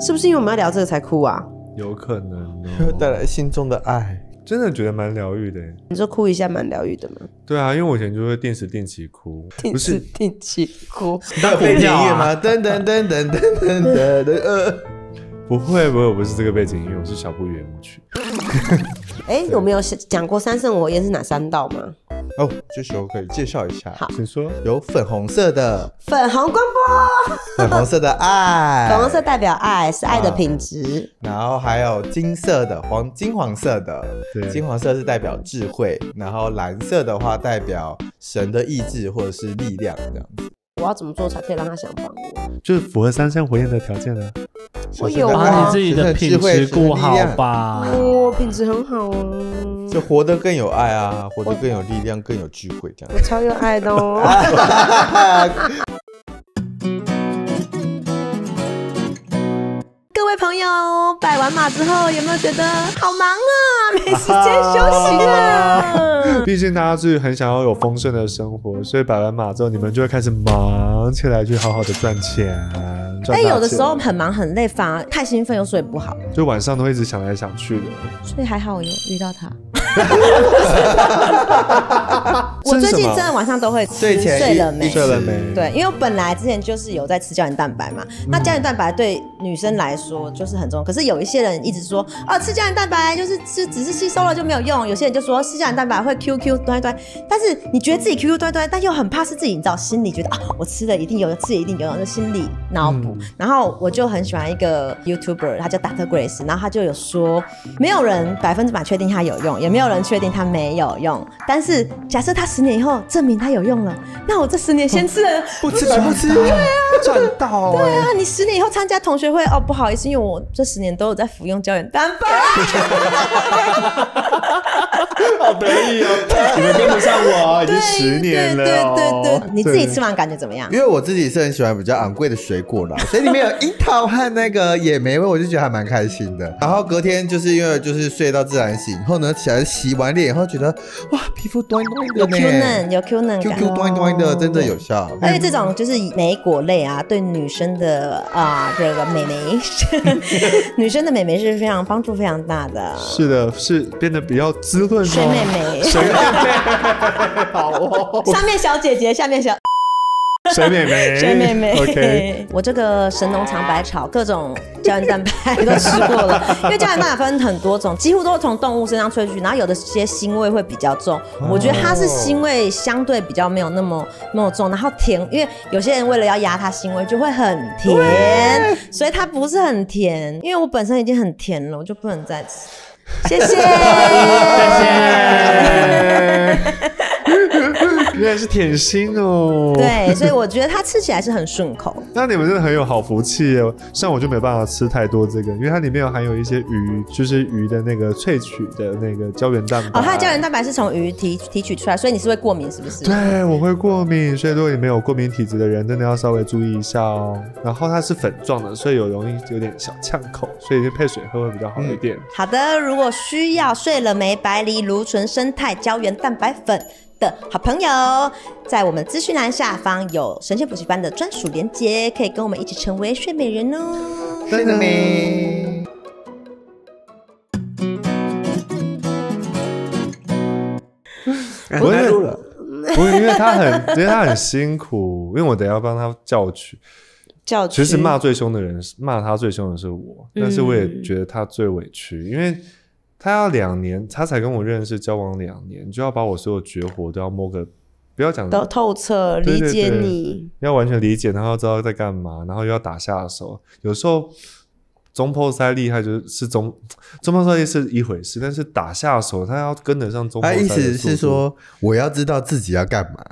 是不是因为我们要聊这个才哭啊？有可能哦。带来心中的爱，真的觉得蛮疗愈的。你说哭一下蛮疗愈的吗？对啊，因为我以前就会定时定期哭。定时定期哭？带背景音乐吗？噔噔噔噔噔噔噔噔，呃。不会不会，我不是这个背景音乐，我是小步圆舞曲。哎，有没有讲过三圣火焰是哪三道吗？哦，这时候可以介绍一下。好，请说。有粉红色的粉红光波。粉红色的爱，粉红色代表爱，是爱的品质。然后还有金色的黄金黄色的，对，金黄色是代表智慧。然后蓝色的话代表神的意志或者是力量这样。我要怎么做才可以让他想帮我？就是符合三生火焰的条件呢？我有啊。你自己的品质过好吧？哦，品质很好哦。就活得更有爱啊，活得更有力量，更有智慧这样。我超有爱的哦。朋友摆完马之后，有没有觉得好忙啊？没时间休息啊！毕竟大家是很想要有丰盛的生活，所以摆完马之后，你们就会开始忙起来，去好好的赚钱。但有的时候很忙很累，反而太兴奋又睡不好，就晚上都一直想来想去的。所以还好我有遇到他。我最近真的晚上都会睡睡了没？睡了没？对，因为我本来之前就是有在吃胶原蛋白嘛，那胶原蛋白对女生来说。就是很重要，可是有一些人一直说，哦，吃胶原蛋白就是只只是吸收了就没有用。有些人就说吃胶原蛋白会 QQ 端一端，但是你觉得自己 QQ 端端，但又很怕是自己你知道心里觉得啊，我吃了一定有，自己一定有用这心理。脑补，然后我就很喜欢一个 YouTuber，他叫 Dr. Grace，然后他就有说，没有人百分之百确定它有用，也没有人确定它没有用。但是假设他十年以后证明它有用了，那我这十年先吃了，不吃白不吃，对啊，赚到，对啊，你十年以后参加同学会，哦，不好意思，因为我这十年都有在服用胶原蛋白。好得意啊，跟不上我，已经十年了，对对对，你自己吃完感觉怎么样？因为我自己是很喜欢比较昂贵的水果。过了，所以里面有樱桃和那个野莓味，我就觉得还蛮开心的。然后隔天就是因为就是睡到自然醒，然后呢起来洗完脸以后觉得哇，皮肤端端的，有 Q 嫩有 Q 嫩 Q Q 端端的，真的有效。因以这种就是莓果类啊，对女生的啊这个美眉，女生的美眉是非常帮助非常大的。是的，是变得比较滋润。睡美眉，好哦。上 面小姐姐，下面小。水妹妹，水妹妹，OK。我这个神农尝百草，各种胶原蛋白 都吃过了。因为胶原蛋白分很多种，几乎都是从动物身上萃取，然后有的些腥味会比较重。我觉得它是腥味相对比较没有那么那么重，然后甜，因为有些人为了要压它腥味就会很甜，所以它不是很甜。因为我本身已经很甜了，我就不能再吃。谢谢。然是甜心哦，对，所以我觉得它吃起来是很顺口。那你们真的很有好福气哦，像我就没办法吃太多这个，因为它里面有含有一些鱼，就是鱼的那个萃取的那个胶原蛋白。哦，它的胶原蛋白是从鱼提提取出来，所以你是会过敏是不是？对，我会过敏，所以如果你没有过敏体质的人，真的要稍微注意一下哦。然后它是粉状的，所以有容易有点小呛口，所以配水喝会比较好一点。好的，如果需要睡了没白梨芦醇生态胶原蛋白粉。的好朋友，在我们资讯栏下方有神仙补习班的专属链接，可以跟我们一起成为睡美人哦。睡美人，我累不是因为他很，因实他很辛苦，因为我等下帮他叫去，叫其实骂最凶的人，骂他最凶的是我，但是我也觉得他最委屈，因为。他要两年，他才跟我认识交往两年，就要把我所有绝活都要摸个，不要讲都透彻理解你，要完全理解，然后知道在干嘛，然后又要打下手。有时候中破赛厉害就是是中中破赛是一回事，但是打下手他要跟得上中。破他意思是说，我要知道自己要干嘛，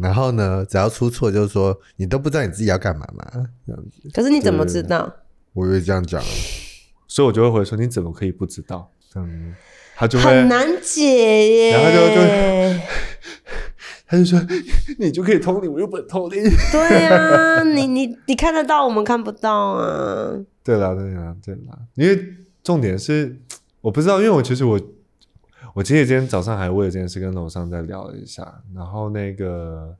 然后呢，只要出错就是说你都不知道你自己要干嘛嘛，这样子。可是你怎么知道？我以会这样讲，所以我就会回说你怎么可以不知道？嗯，他就很难解耶。然后就就 他就说，你就可以通灵，我又不能通灵。对啊，你你你看得到，我们看不到啊。对啦对啦对啦，因为重点是我不知道，因为我其实我我其实今天早上还为了这件事跟楼上再聊了一下，然后那个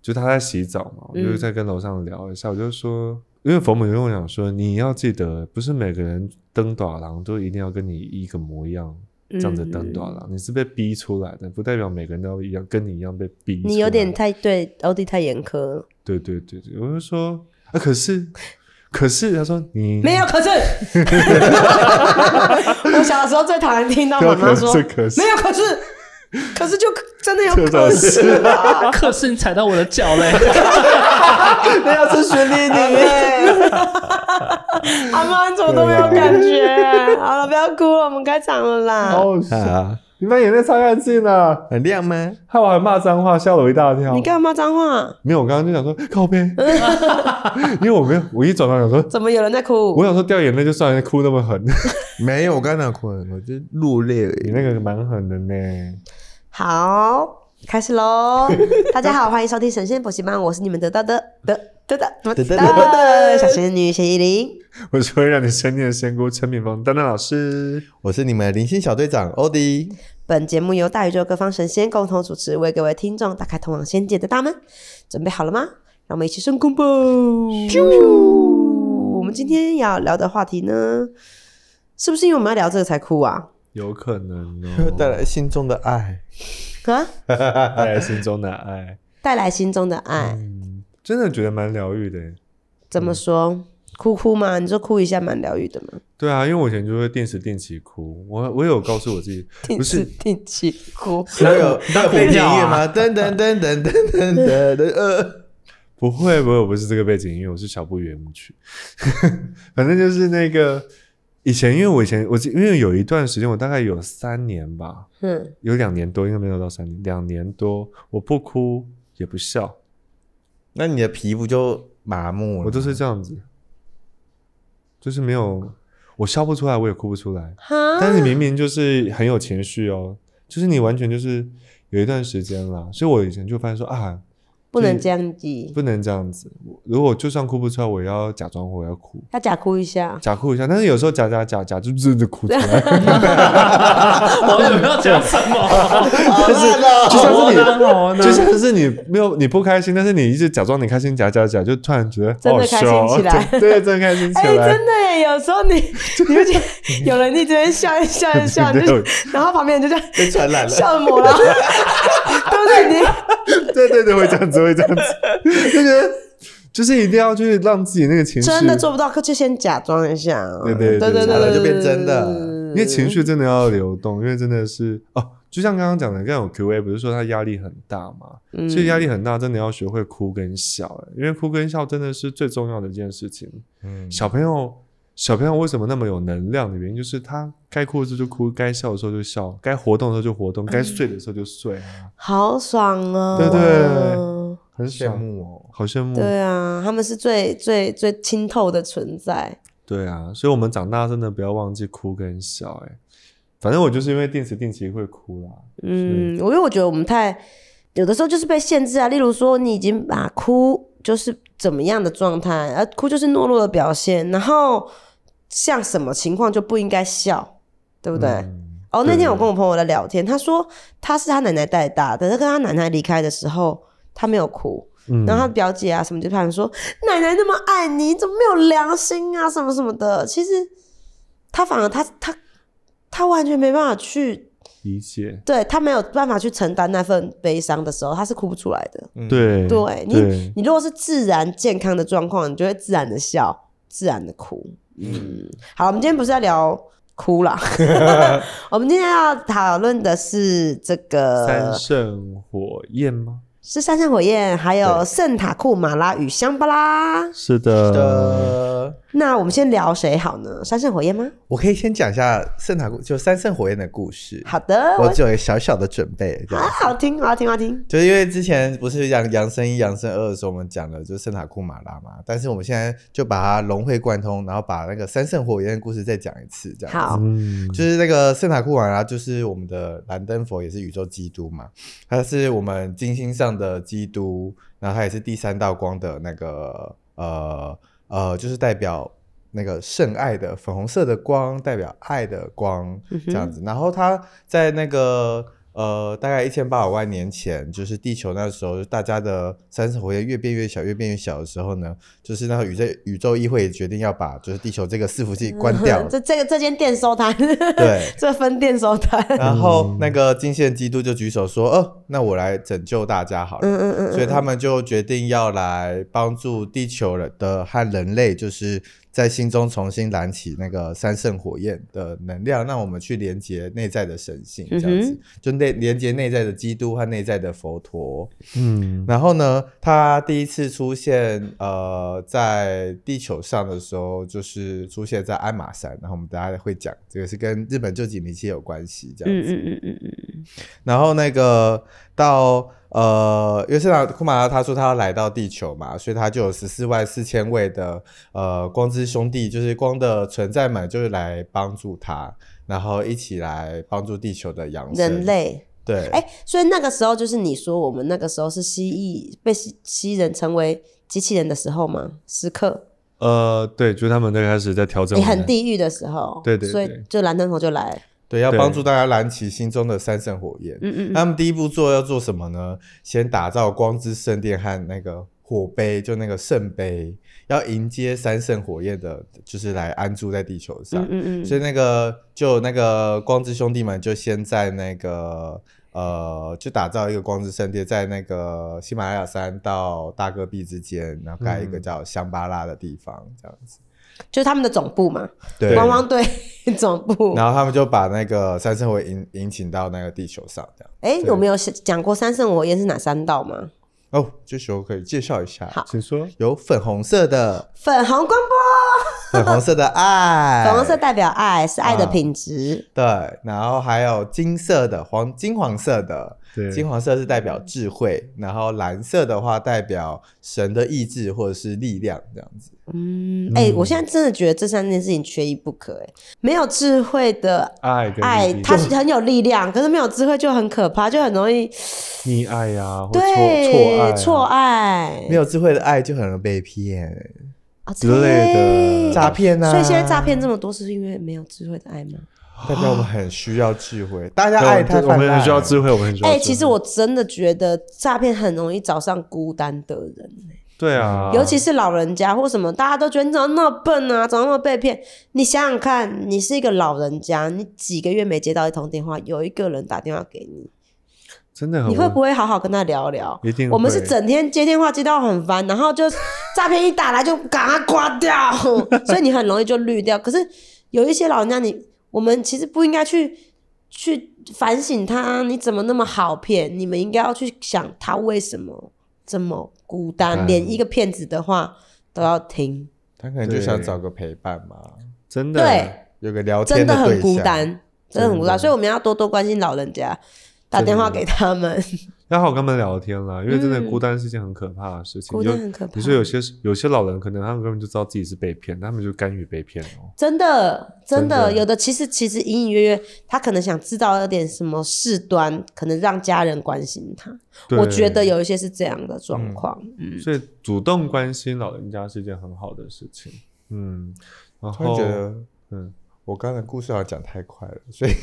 就他在洗澡嘛，我就在跟楼上聊一下，我就说。因为冯母跟我讲说，你要记得，不是每个人登短廊都一定要跟你一个模样，这样子登短廊。你是被逼出来的，不代表每个人都要一样，跟你一样被逼。你有点太对欧弟太严苛了。对对对对，我就说啊，可是，可是他说你没有，可是 我小的时候最讨厌听到我妈说，最可是没有，可是。可是就真的有本事，可是你踩到我的脚嘞！那 要说学历女，阿妈你怎么都没有感觉。好了，不要哭了，我们开场了啦。好哦，你把眼泪擦干净了，很亮吗？害我还骂脏话，吓了我一大跳。你干嘛骂脏话？没有，我刚刚就想说靠呗。因为我没有，我一转头想说，怎么有人在哭？我想说掉眼泪就算了，哭那么狠，没有，我刚刚哭很，我就落泪而你那个蛮狠的呢。好，开始喽！大家好，欢迎收听《神仙补习班》，我是你们得到的得得到得到得到的小仙女谢依霖，我是会让你成念的仙姑陈敏峰，丹丹老师，我是你们灵性小队长欧迪。本节目由大宇宙各方神仙共同主持，为各位听众打开通往仙界的大门。准备好了吗？让我们一起升空吧！咻！我们今天要聊的话题呢，是不是因为我们要聊这个才哭啊？有可能哦，带来心中的爱 啊！带来心中的爱，带来心中的爱。真的觉得蛮疗愈的。怎么说？哭哭吗？你说哭一下蛮疗愈的吗？对啊，因为我以前就会定时定期哭。我我有告诉我自己，定时定期哭。那有那背景音乐吗？噔噔噔噔噔噔噔呃，不会不会，不是这个背景音乐，我是小步圆舞曲，反正就是那个。以前因为我以前我因为有一段时间我大概有三年吧，嗯，有两年多应该没有到三年，两年多我不哭也不笑，那你的皮肤就麻木了，我都是这样子，就是没有我笑不出来，我也哭不出来，哈，但是明明就是很有情绪哦，就是你完全就是有一段时间了，所以我以前就发现说啊。不能这样子，不能这样子。如果就算哭不出来，我也要假装我要哭。要假哭一下，假哭一下。但是有时候假假假假就的哭出来。哈哈哈哈哈我没有讲什么？但是就像是你，就像是你没有你不开心，但是你一直假装你开心，假假假就突然觉得真的开心起来。对，真的开心起来。真的耶！有时候你，你会觉，有人一直笑，笑，笑，就 然后旁边就这样被传染了，笑什么了？对 对对，对对对，会这样子。会这样子，就觉得就是一定要就是让自己那个情绪真的做不到，就先假装一下。对对对对对就变真的。因为情绪真的要流动，因为真的是哦，就像刚刚讲的，刚有 Q A 不是说他压力很大嘛？所以压力很大，真的要学会哭跟笑，因为哭跟笑真的是最重要的一件事情。嗯，小朋友，小朋友为什么那么有能量？的原因就是他该哭的时候就哭，该笑的时候就笑，该活动的时候就活动，该睡的时候就睡。好爽哦！对对。很羡慕哦，好羡慕。对啊，他们是最最最清透的存在。对啊，所以我们长大真的不要忘记哭跟笑哎。反正我就是因为定时定期会哭啦。嗯，我因为我觉得我们太有的时候就是被限制啊，例如说你已经把哭就是怎么样的状态，而哭就是懦弱的表现，然后像什么情况就不应该笑，对不对？哦，那天我跟我朋友在聊天，他说他是他奶奶带大的，他跟他奶奶离开的时候。他没有哭，然后他表姐啊什么就突然说：“奶奶那么爱你，怎么没有良心啊？什么什么的。”其实他反而他他他完全没办法去理解，对他没有办法去承担那份悲伤的时候，他是哭不出来的。对对，你你如果是自然健康的状况，你就会自然的笑，自然的哭。嗯，好，我们今天不是要聊哭了，我们今天要讨论的是这个三圣火焰吗？是三圣火焰，还有圣塔库马拉与香巴拉。是的，是的。那我们先聊谁好呢？三圣火焰吗？我可以先讲一下圣塔就三圣火焰的故事。好的，我只有一小小的准备。好听，我要听，我要听。就是因为之前不是讲杨生一、杨生二的时候，我们讲了就是圣塔库马拉嘛。但是我们现在就把它融会贯通，然后把那个三圣火焰的故事再讲一次，这样好。就是那个圣塔库马拉，就是我们的蓝灯佛，也是宇宙基督嘛，他是我们金星上的基督，然后他也是第三道光的那个呃。呃，就是代表那个圣爱的粉红色的光，代表爱的光这样子。然后它在那个。呃，大概一千八百万年前，就是地球那时候，大家的三次火焰越变越小，越变越小的时候呢，就是那个宇宙宇宙议会也决定要把就是地球这个伺服器关掉，这这个这间店收摊，对，这分店收摊。然后那个金线基督就举手说：“哦，那我来拯救大家好了。”嗯嗯嗯。所以他们就决定要来帮助地球人的和人类，就是。在心中重新燃起那个三圣火焰的能量，让我们去连接内在的神性，这样子就内连接内在的基督和内在的佛陀。嗯，然后呢，他第一次出现呃在地球上的时候，就是出现在鞍马山，然后我们大家会讲这个是跟日本旧景迷界有关系，这样子。嗯嗯嗯嗯嗯，然后那个。到呃，约瑟塔库马拉他说他要来到地球嘛，所以他就有十四万四千位的呃光之兄弟，就是光的存在嘛，就是来帮助他，然后一起来帮助地球的养人类。对，哎，所以那个时候就是你说我们那个时候是蜥蜴被蜥人成为机器人的时候吗？时刻。呃，对，就是他们那开始在调整很地狱的时候，对对，所以就蓝灯头就来。对，要帮助大家燃起心中的三圣火焰。嗯嗯，他们第一步做要做什么呢？先打造光之圣殿和那个火杯，就那个圣杯，要迎接三圣火焰的，就是来安住在地球上。嗯嗯，所以那个就那个光之兄弟们就先在那个呃，就打造一个光之圣殿，在那个喜马拉雅山到大戈壁之间，然后盖一个叫香巴拉的地方，这样子。就是他们的总部嘛，汪汪队总部。然后他们就把那个三圣火引引请到那个地球上，这样。哎，有没有讲过三圣火焰是哪三道吗？哦，这时候可以介绍一下。好，请说。有粉红色的粉红光波，粉红色的爱，粉红色代表爱，是爱的品质。对，然后还有金色的黄金黄色的。金黄色是代表智慧，然后蓝色的话代表神的意志或者是力量这样子。嗯，哎，我现在真的觉得这三件事情缺一不可。哎，没有智慧的爱，爱它是很有力量，可是没有智慧就很可怕，就很容易溺爱呀，对错爱错爱，没有智慧的爱就很容易被骗啊之类的诈骗啊，所以现在诈骗这么多，是因为没有智慧的爱吗？大家很需要智慧，大家爱，他，我们很需要智慧，我们很哎，其实我真的觉得诈骗很容易找上孤单的人。对啊，尤其是老人家或什么，大家都觉得你怎么那么笨啊，怎么那么被骗？你想想看，你是一个老人家，你几个月没接到一通电话，有一个人打电话给你，真的你会不会好好跟他聊聊？一定。我们是整天接电话，接到很烦，然后就 诈骗一打来就赶快挂掉，所以你很容易就绿掉。可是有一些老人家，你。我们其实不应该去去反省他，你怎么那么好骗？你们应该要去想他为什么这么孤单，连一个骗子的话都要听。他可能就想找个陪伴嘛，真的，对，有个聊天真的很孤单，真的很孤单，所以我们要多多关心老人家。打电话给他们，然 好跟他们聊天了，因为真的孤单是件很可怕的事情，孤单很可怕。有些有些老人可能他们根本就知道自己是被骗，他们就甘于被骗哦。真的，真的，有的其实其实隐隐约约他可能想制造有点什么事端，可能让家人关心他。我觉得有一些是这样的状况，嗯，所以主动关心老人家是一件很好的事情，嗯，然后，嗯。我刚才故事好像讲太快了，所以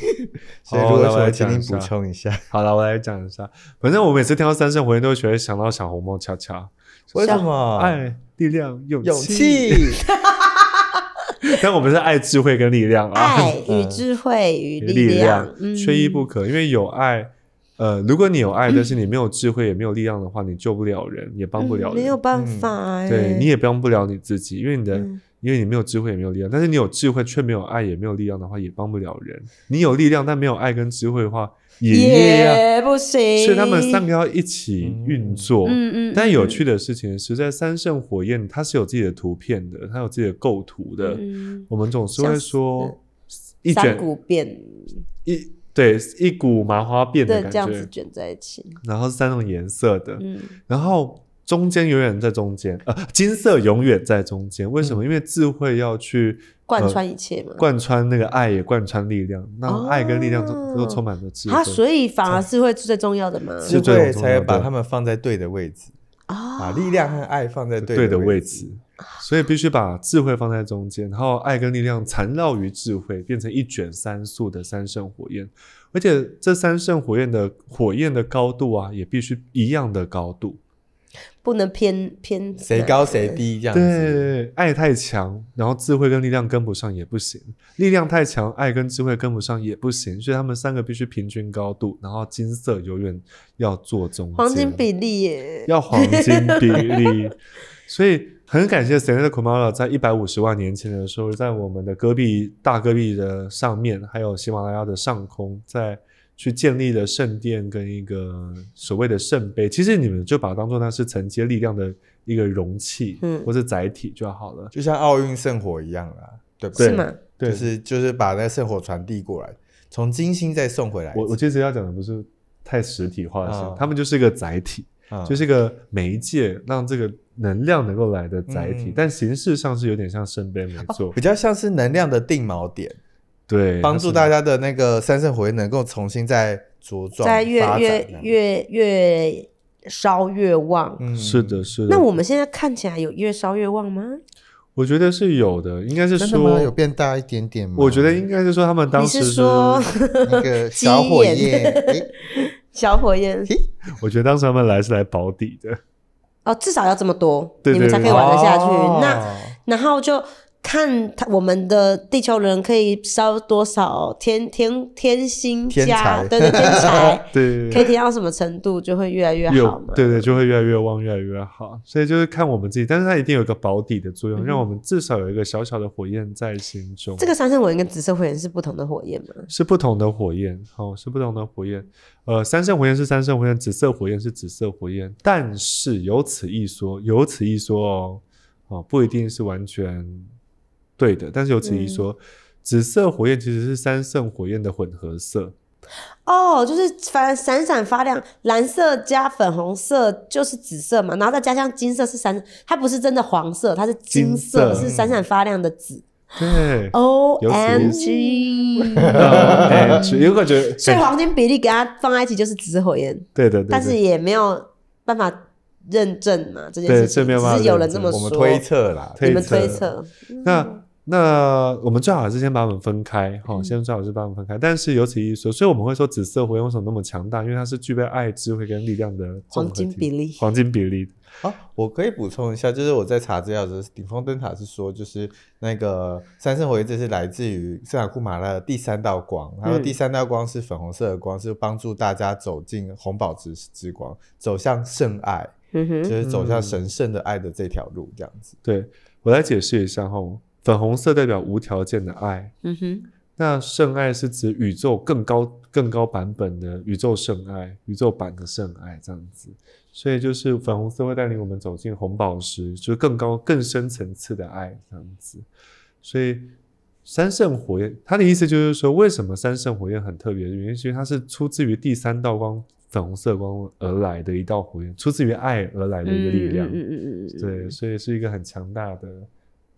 所以如果说，来请你补充一下。好了，我来讲一下。反正我每次听到三生火焰，都是会想到小红帽恰恰。为什么？爱、力量、勇气。但我们是爱智慧跟力量啊。爱与智慧与力量，缺一不可。因为有爱，呃，如果你有爱，但是你没有智慧也没有力量的话，你救不了人，也帮不了。没有办法耶。对你也帮不了你自己，因为你的。因为你没有智慧也没有力量，但是你有智慧却没有爱也没有力量的话，也帮不了人。你有力量但没有爱跟智慧的话，也不行。以他们三个要一起运作。嗯嗯。但有趣的事情是在三圣火焰，它是有自己的图片的，它有自己的构图的。嗯我们总是会说，一卷股变一，对，一股麻花辫的感觉卷在一起，然后三种颜色的。嗯，然后。中间永远在中间，呃，金色永远在中间。为什么？因为智慧要去贯穿一切嘛，贯穿那个爱也贯穿力量，那爱跟力量都都充满着智慧，所以反而是最重要的嘛，慧才把它们放在对的位置，啊，力量和爱放在对的位置，所以必须把智慧放在中间，然后爱跟力量缠绕于智慧，变成一卷三束的三圣火焰，而且这三圣火焰的火焰的高度啊，也必须一样的高度。不能偏偏谁高谁低这样子，对，爱太强，然后智慧跟力量跟不上也不行；，力量太强，爱跟智慧跟不上也不行。所以他们三个必须平均高度，然后金色永远要做中间，黄金比例，耶，要黄金比例。所以很感谢 Sainte Comala 在一百五十万年前的时候，在我们的戈壁大戈壁的上面，还有喜马拉雅的上空，在。去建立的圣殿跟一个所谓的圣杯，其实你们就把它当做那是承接力量的一个容器，嗯，或是载体就好了，就像奥运圣火一样啦，对不对？就是就是把那圣火传递过来，从金星再送回来。我我其实要讲的不是太实体化型，他们就是一个载体，就是一个媒介，让这个能量能够来的载体，但形式上是有点像圣杯，没错，比较像是能量的定锚点。对，帮助大家的那个三圣火焰能够重新再茁壮、再越越越越烧越旺。嗯，是的，是的。那我们现在看起来有越烧越旺吗？我觉得是有的，应该是说有变大一点点。我觉得应该是说他们当时说那个 小火焰，小火焰。我觉得当时他们来是来保底的，哦，至少要这么多，你们才可以玩得下去。那然后就。看他，我们的地球人可以烧多少天，天天星加，对对，天才，对，可以提到什么程度，就会越来越好嘛。对对，就会越来越旺，越来越好。所以就是看我们自己，但是它一定有一个保底的作用，让我们至少有一个小小的火焰在心中。这个三圣火焰跟紫色火焰是不同的火焰吗？是不同的火焰，哦，是不同的火焰。呃，三圣火焰是三圣火焰，紫色火焰是紫色火焰，但是有此一说，有此一说哦，哦，不一定是完全。对的，但是有质疑说，紫色火焰其实是三圣火焰的混合色。哦，就是发闪闪发亮，蓝色加粉红色就是紫色嘛，然后再加上金色是三，它不是真的黄色，它是金色，是闪闪发亮的紫。对，O M G。有感觉，所以黄金比例给它放在一起就是紫火焰。对的，但是也没有办法认证嘛，这件事情是有人这么说，我们推测啦，你们推测。那那我们最好还是先把它们分开，哈，先最好是把它们分开。但是尤其一说，所以我们会说紫色火魂手那么强大，因为它是具备爱智慧跟力量的黄金比例，黄金比例。好，我可以补充一下，就是我在查资料的时，候，顶峰灯塔是说，就是那个三圣火焰，这是来自于圣塔库马拉的第三道光，然后第三道光是粉红色的光，是帮助大家走进红宝石之光，走向圣爱，就是走向神圣的爱的这条路，这样子。对我来解释一下，哈。粉红色代表无条件的爱，嗯哼，那圣爱是指宇宙更高、更高版本的宇宙圣爱，宇宙版的圣爱这样子，所以就是粉红色会带领我们走进红宝石，就是更高、更深层次的爱这样子。所以三圣火焰，他的意思就是说，为什么三圣火焰很特别的原因，其实它是出自于第三道光，粉红色光而来的一道火焰，出自于爱而来的一个力量，嗯嗯嗯嗯，对，所以是一个很强大的。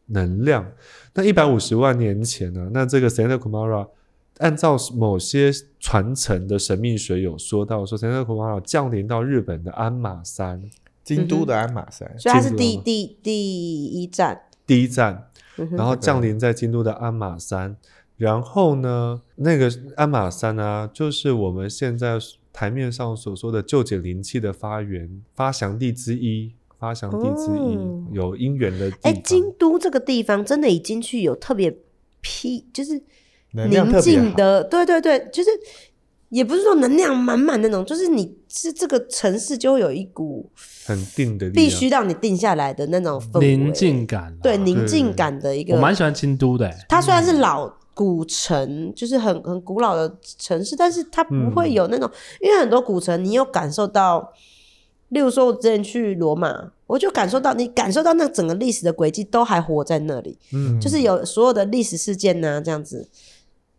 能量。那一百五十万年前呢？那这个 Santa u a r a 按照某些传承的神秘学有说到，说 Santa u a r a 降临到日本的鞍马山，京都的鞍马山，所以它是第第第一站，第一站，然后降临在京都的鞍马山，然后呢，那个鞍马山啊，就是我们现在台面上所说的旧解灵气的发源发祥地之一。发祥地之因有姻缘的。哎，京都这个地方真的已经去有特别僻，就是宁静的。对对对，就是也不是说能量满满那种，就是你是这个城市就有一股很定的，必须让你定下来的那种宁静感。对，宁静感的一个。我蛮喜欢京都的。它虽然是老古城，就是很很古老的城市，但是它不会有那种，因为很多古城你有感受到。例如说，我之前去罗马，我就感受到你感受到那整个历史的轨迹都还活在那里，嗯，就是有所有的历史事件啊，这样子。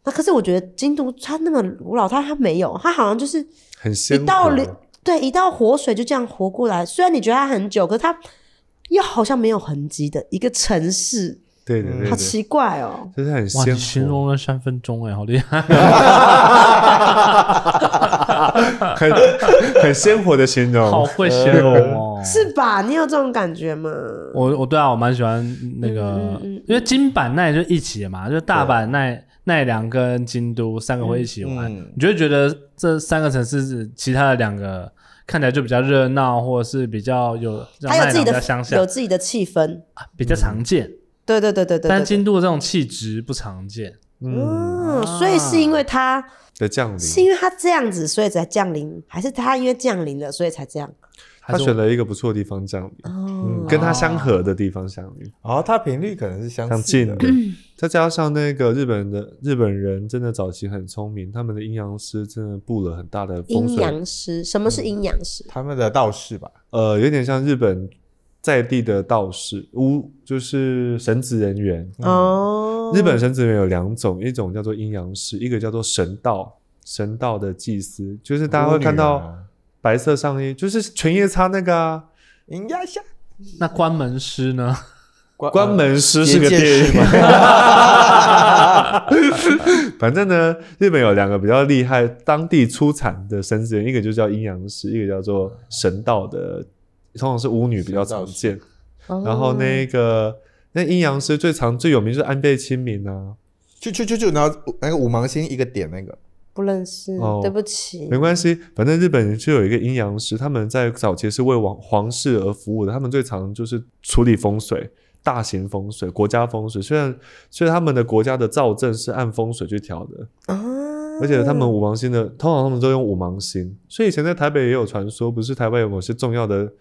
那可是我觉得京都它那么古老，它它没有，它好像就是很一道对，一道活水就这样活过来。虽然你觉得它很久，可是它又好像没有痕迹的一个城市。对对对，好奇怪哦，就是很哇，形容了三分钟哎，好厉害，很很鲜活的形容，好会形容哦，是吧？你有这种感觉吗？我我对啊，我蛮喜欢那个，因为金板奈就一起嘛，就大阪奈奈良跟京都三个会一起玩，你会觉得这三个城市是其他的两个看起来就比较热闹，或者是比较有，还有自己的想下，有自己的气氛，比较常见。对对对对对，但金度这种气质不常见，嗯，所以是因为他的降临，是因为他这样子，所以才降临，还是他因为降临了，所以才这样？他选了一个不错的地方降临，嗯，跟他相合的地方相遇，哦，他频率可能是相近的，再加上那个日本的日本人真的早期很聪明，他们的阴阳师真的布了很大的阴阳师，什么是阴阳师？他们的道士吧，呃，有点像日本。在地的道士，巫就是神职人员。哦，日本神职人员有两种，一种叫做阴阳师，一个叫做神道。神道的祭司就是大家会看到白色上衣，就是《犬夜叉》那个。哎呀，那关门师呢？关门师是个电视吗？反正呢，日本有两个比较厉害，当地出产的神职人一个就叫阴阳师，一个叫做神道的。通常是巫女比较常见，然后那个那阴阳师最常最有名就是安倍亲民呐，就就就就拿个五芒星一个点那个不认识，对不起，没关系，反正日本人就有一个阴阳师，他们在早期是为王皇室而服务的，他们最常就是处理风水，大型风水，国家风水，虽然虽然他们的国家的造政是按风水去调的啊，而且他们五芒星的通常他们都用五芒星，所以以前在台北也有传说，不是台北有某些重要的。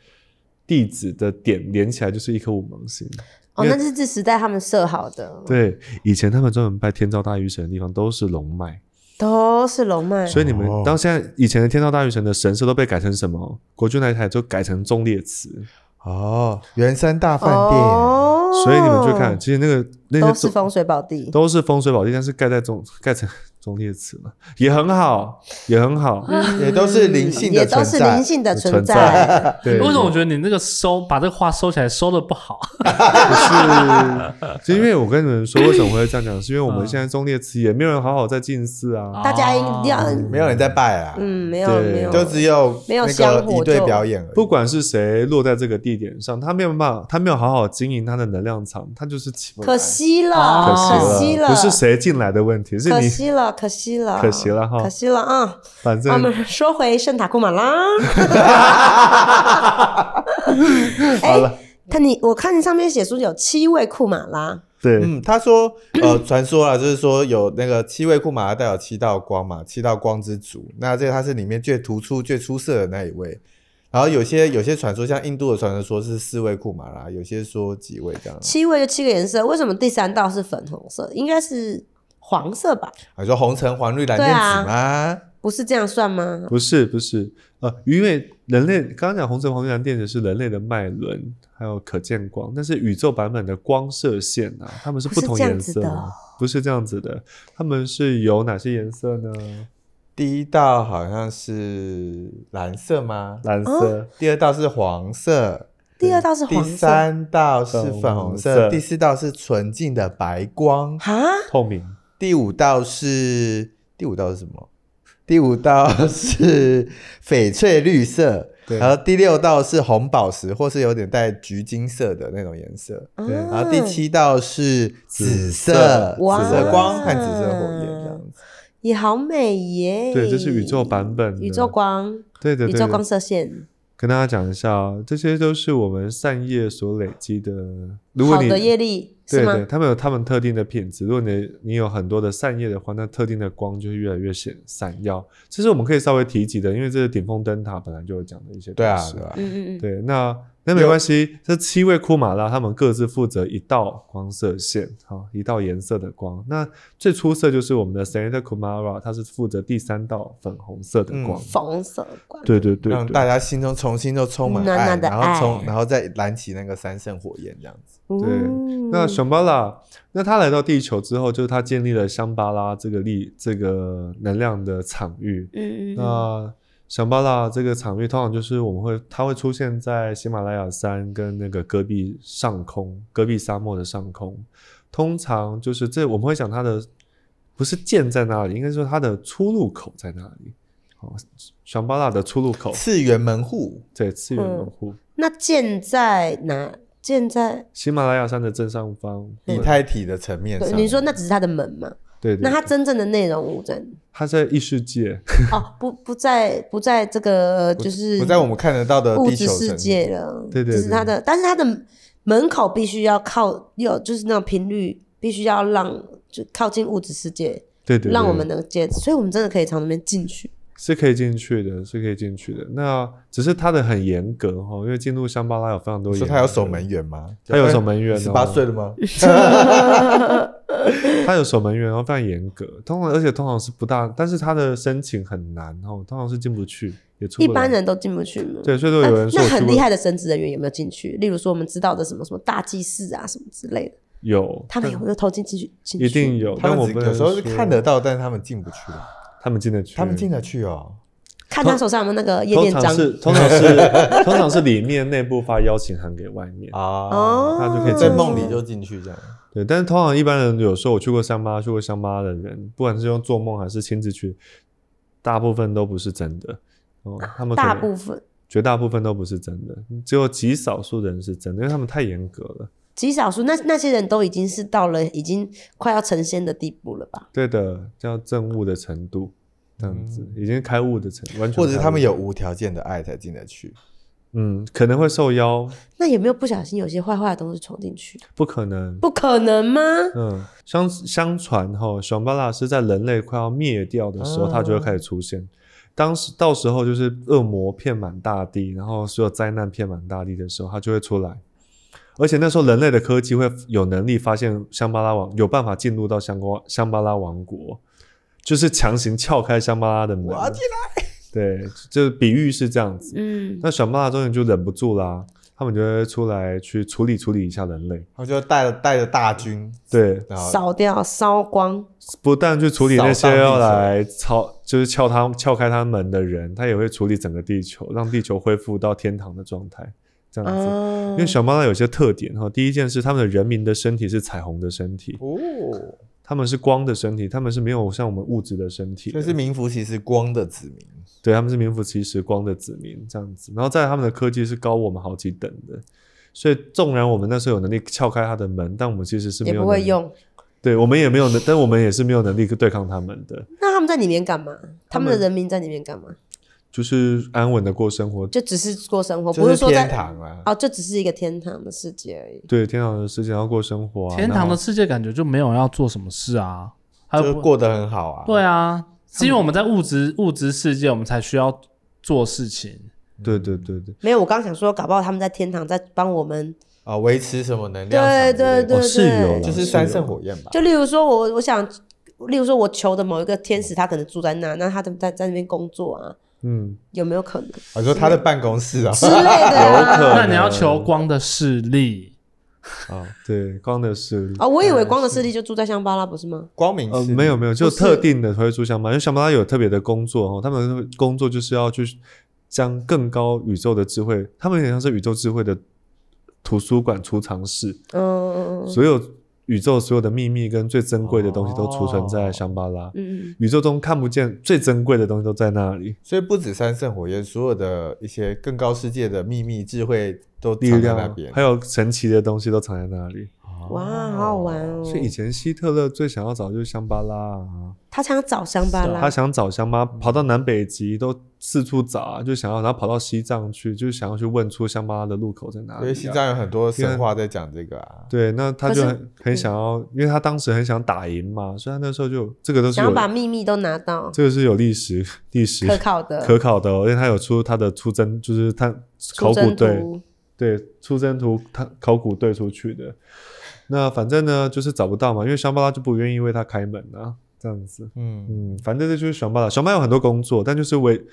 地址的点连起来就是一颗五芒星哦，那是这时代他们设好的。对，以前他们专门拜天照大御神的地方都是龙脉，都是龙脉。所以你们当现在以前的天照大御神的神社都被改成什么？国君那一就改成中列祠哦，圆山大饭店。所以你们去看，其实那个那个都是风水宝地，都是风水宝地，但是盖在中盖成。中列词嘛，也很好，也很好，也都是灵性的存在，也都是灵性的存在。对，为什么我觉得你那个收把这个话收起来收的不好？不是，就因为我跟你们说，为什么会这样讲？是因为我们现在中列词也没有人好好在近侍啊，大家一定要没有人在拜啊，嗯，没有没有，就只有没那个一对表演。不管是谁落在这个地点上，他没有办法，他没有好好经营他的能量场，他就是起不。可惜了，可惜了，不是谁进来的问题，是可惜了。可惜了，可惜了哈，可惜了啊！反正我们说回圣塔库马拉。好了，他你我看上面写出有七位库马拉。对，嗯，他说呃，传说啊，就是说有那个七位库马拉，带有七道光嘛，七道光之主。那这他是里面最突出、最出色的那一位。然后有些有些传说，像印度的传说说是四位库马拉，有些说几位？这样。七位就七个颜色，为什么第三道是粉红色？应该是。黄色吧？还说红橙黄绿蓝靛紫吗？不是这样算吗？不是不是，呃，因为人类刚刚讲红橙黄绿蓝靛紫是人类的脉轮，还有可见光，但是宇宙版本的光射线啊，它们是不同颜色，的，不是这样子的，它们是有哪些颜色呢？第一道好像是蓝色吗？蓝色。第二道是黄色。第二道是黄。第三道是粉红色。第四道是纯净的白光。哈，透明。第五道是第五道是什么？第五道是翡翠绿色，然后第六道是红宝石，或是有点带橘金色的那种颜色。然后第七道是紫色，紫色光，看紫色火焰这样子，也好美耶。对，这是宇宙版本，宇宙光，对对宇宙光射线。跟大家讲一下，这些都是我们善业所累积的。好的业力，对他们有他们特定的品质。如果你你有很多的善业的话，那特定的光就会越来越显闪耀。这是我们可以稍微提及的，因为这是顶峰灯塔本来就有讲的一些东西。对啊，对啊，嗯嗯，对，那。那没关系，这七位库马拉他们各自负责一道光射线，哈，一道颜色的光。那最出色就是我们的 Santa Kumara，他是负责第三道粉红色的光，粉色光。对对对，让大家心中重新就充满爱，然后充，然后再燃起那个三圣火焰这样子。对，那熊巴拉，那他来到地球之后，就是他建立了香巴拉这个力这个能量的场域。嗯嗯。那。香巴拉这个场域通常就是我们会，它会出现在喜马拉雅山跟那个戈壁上空，戈壁沙漠的上空。通常就是这，我们会讲它的不是建在那里，应该说它的出入口在哪里。哦，香巴拉的出入口，次元门户，对，次元门户。那建在哪？建在喜马拉雅山的正上方，以太体的层面上。你说那只是它的门吗？对，那它真正的内容物在，它在异世界哦，不，不在，不在这个，就是不在我们看得到的物质世界了。对对，只是它的，但是它的门口必须要靠，有，就是那种频率必须要让就靠近物质世界，对对，让我们能接所以我们真的可以从那边进去。是可以进去的，是可以进去的。那只是他的很严格哈，因为进入香巴拉有非常多。说他有守门员吗？他 有守门员，十八岁吗？他 有守门员，然后非常严格。通常，而且通常是不大，但是他的申请很难哦，通常是进不去，也一般人都进不去吗？对，所以说有人那很厉害的神职人员有没有进去？例如说我们知道的什么什么大祭司啊什么之类的，有他们有有投进去进去，一定有。但我们有时候是看得到，但是他们进不去他们进得去，他们进得去哦。看他手上有没有那个页面章。通常是，通常是，通常是里面内部发邀请函给外面啊。哦，他就可以在梦里就进去这样。对，但是通常一般人有时候我去过香巴，去过香巴的人，不管是用做梦还是亲自去，大部分都不是真的。哦，他们大部分，绝大部分都不是真的，只有极少数的人是真的，因为他们太严格了。极少数那那些人都已经是到了已经快要成仙的地步了吧？对的，叫证悟的程度，这样子已经开悟的程，完全，或者他们有无条件的爱才进得去，嗯，可能会受邀。那有没有不小心有些坏坏的东西闯进去？不可能，不可能吗？嗯，相相传哈，熊巴老是在人类快要灭掉的时候，他就会开始出现。当时到时候就是恶魔骗满大地，然后所有灾难骗满大地的时候，他就会出来。而且那时候人类的科技会有能力发现香巴拉王，有办法进入到香光香巴拉王国，就是强行撬开香巴拉的门。我进来。对，就是比喻是这样子。嗯。那小巴拉终于就忍不住啦，他们就会出来去处理处理一下人类。他就带着带着大军，对，扫掉烧光，不但去处理那些要来敲，就是撬他撬开他门的人，他也会处理整个地球，让地球恢复到天堂的状态。这样子，因为小猫它有些特点哈。第一件事，他们的人民的身体是彩虹的身体哦，他们是光的身体，他们是没有像我们物质的身体，就是名副其实光的子民。对，他们是名副其实光的子民。这样子，然后在他们的科技是高我们好几等的，所以纵然我们那时候有能力撬开他的门，但我们其实是也不会用。对，我们也没有能，但我们也是没有能力对抗他们的。那他们在里面干嘛？他们的人民在里面干嘛？就是安稳的过生活，就只是过生活，不是说天堂啊。哦，就只是一个天堂的世界而已。对，天堂的世界要过生活啊。天堂的世界感觉就没有要做什么事啊，就过得很好啊。对啊，是因为我们在物质物质世界，我们才需要做事情。对对对对，没有，我刚想说，搞不好他们在天堂在帮我们啊维持什么能量？对对对，是有，就是三圣火焰吧。就例如说，我我想，例如说我求的某一个天使，他可能住在那，那他都在在那边工作啊。嗯，有没有可能？我说他的办公室啊有可。那你要求光的视力？啊，对，光的视力。啊，我以为光的视力就住在香巴拉，不是吗？光明。呃，没有没有，就特定的会住香巴拉，因为香巴拉有特别的工作哦，他们工作就是要去将更高宇宙的智慧，他们有点像是宇宙智慧的图书馆储藏室。嗯嗯嗯。所有。宇宙所有的秘密跟最珍贵的东西都储存在香巴拉。嗯嗯，宇宙中看不见最珍贵的东西都在那里。所以不止三圣火焰，所有的一些更高世界的秘密、智慧都藏在那边，还有神奇的东西都藏在那里。哇，好好玩哦！所以以前希特勒最想要找就是香巴拉啊，他想找香巴拉，他想找香巴跑到南北极都。四处找啊，就想要，然后跑到西藏去，就想要去问出香巴拉的入口在哪里。因为西藏有很多神话在讲这个啊。对，那他就很很想要，因为他当时很想打赢嘛，所以他那时候就这个都是。想要把秘密都拿到。这个是有历史、历史可考的、可考的，因为他有出他的出征，就是他考古队对出征图，他考古队出去的。那反正呢，就是找不到嘛，因为香巴拉就不愿意为他开门啊，这样子。嗯嗯，反正这就是香巴拉，香巴有很多工作，但就是为。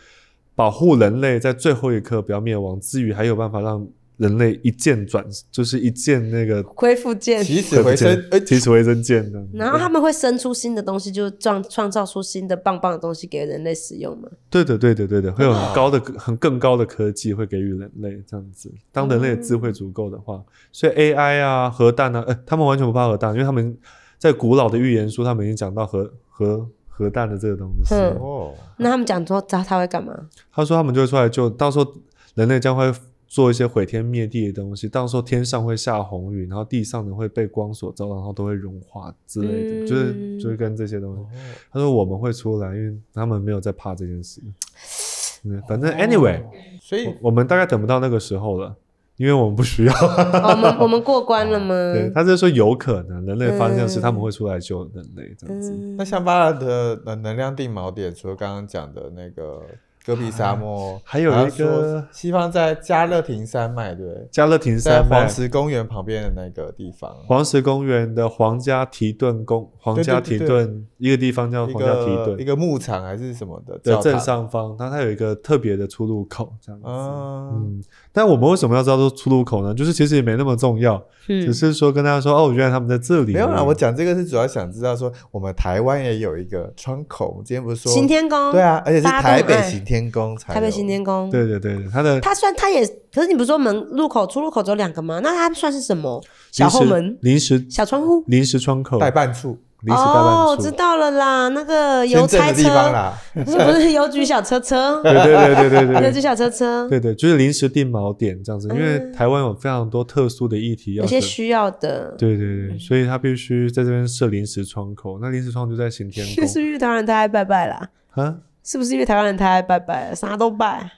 保护人类在最后一刻不要灭亡，至余，还有办法让人类一剑转，就是一剑那个恢复剑起死回生，哎，起死回生剑的。然后他们会生出新的东西，就创创造出新的棒棒的东西给人类使用嘛？对的，对的，对的，会有很高的、很更高的科技会给予人类这样子。当人类的智慧足够的话，所以 AI 啊、核弹啊，哎，他们完全不怕核弹，因为他们在古老的预言书，他们已经讲到核核。核弹的这个东西，哦，那他们讲说他他会干嘛？他说他们就会出来，就到时候人类将会做一些毁天灭地的东西。到时候天上会下红雨，然后地上呢会被光所照，然后都会融化之类的，就是就是跟这些东西。他说我们会出来，因为他们没有在怕这件事。嗯，反正 anyway，所以我们大概等不到那个时候了。因为我们不需要，我们我们过关了吗？对，他是说有可能人类方向是他们会出来救人类这样子。那像巴拉的能量定锚点，除了刚刚讲的那个。戈壁沙漠还有一个西方在加勒廷山脉，对加勒廷脉，黄石公园旁边的那个地方，黄石公园的皇家提顿公，皇家提顿一个地方叫皇家提顿，一个牧场还是什么的？的正上方，它它有一个特别的出入口，这样子。嗯，但我们为什么要知道出出入口呢？就是其实也没那么重要，只是说跟大家说，哦，原来他们在这里。没有啊，我讲这个是主要想知道说，我们台湾也有一个窗口。今天不是说行天宫？对啊，而且是台北行天。天宫，台北新天宫。对对对它的它算它也，可是你不是说门入口出入口只有两个吗？那它算是什么？小后门，临时小窗户，临时窗口，代办处，临时代办处。哦，知道了啦，那个邮差车啦，不是邮局小车车。对对对对对对，邮局小车车。对对，就是临时订锚点这样子，因为台湾有非常多特殊的议题，有些需要的。对对对，所以他必须在这边设临时窗口。那临时窗就在行天宫，是不是？当然，他还拜拜啦。啊。是不是因为台湾人太爱拜拜，啥都拜？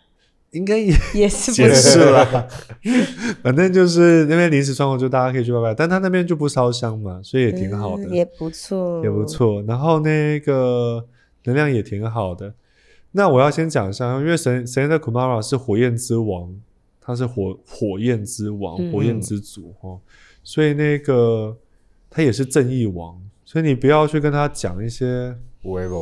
应该也也是不是啦。反正就是那边临时窗口就大家可以去拜拜，但他那边就不烧香嘛，所以也挺好的，也不错，也不错。然后那个能量也挺好的。那我要先讲一下，因为神神的库玛拉是火焰之王，他是火火焰之王，火焰之主哦，所以那个他也是正义王，所以你不要去跟他讲一些。无为不